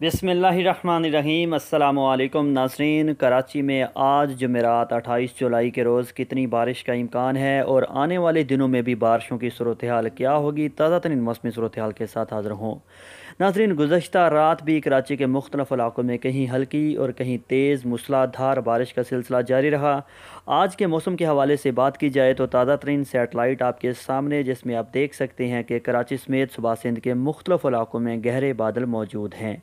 बिसमीम् अल्लाम नासरीन कराची में आज जमेरात 28 जुलाई के रोज़ कितनी बारिश का इम्कान है और आने वाले दिनों में भी बारिशों की सूरत हाल क्या होगी ताज़ा तरीन मौसमी सूरत हाल के साथ हाज़िर हों नाजरीन गुजशत रात भी कराची के मुख्तलिफ इलाकों में कहीं हल्की और कहीं तेज़ मूसलाधार बारिश का सिलसिला जारी रहा आज के मौसम के हवाले से बात की जाए तो ताज़ा तरीन सेटेलाइट आपके सामने जिसमें आप देख सकते हैं कि कराची समेत सुबह सिंध के मुख्तलिफ इलाकों में गहरे बादल मौजूद हैं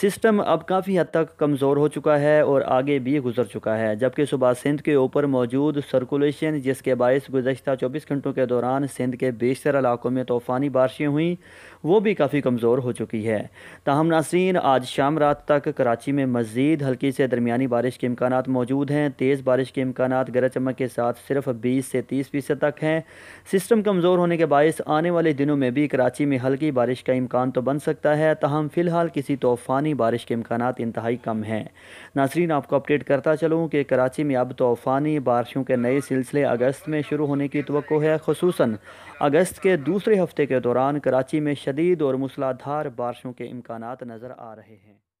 सिस्टम अब काफ़ी हद तक कमज़ोर हो चुका है और आगे भी गुजर चुका है जबकि सुबह सिंध के ऊपर मौजूद सर्कुलेशन जिसके बायस गुजशत चौबीस घंटों के दौरान सिंध के बेशतर इलाकों में तूफ़ानी बारिशें हुई वो भी काफ़ी कमज़ोर हो चुकी है ताहम नासन आज शाम रात तक कराची में मज़ीद हल्की से दरमिया बारिश के इम्कान मौजूद हैं तेज़ बारिश के इम्कान गरज चमक के साथ सिर्फ बीस से तीस फीसद तक हैं सिस्टम कमज़ोर होने के बायस आने वाले दिनों में भी कराची में हल्की बारिश का इम्कान तो बन सकता है तहम फ़िलहाल किसी तूफ़ान तूफ़ानी बारिश के इम्कान इंतहाई कम हैं नाजरीन आपको अपडेट करता चलूँ कि कराची में अब तूफ़ानी बारिशों के नए सिलसिले अगस्त में शुरू होने की तो है खसूस अगस्त के दूसरे हफ्ते के दौरान कराची में शदीद और मूसलाधार बारिशों के इम्कान नज़र आ रहे हैं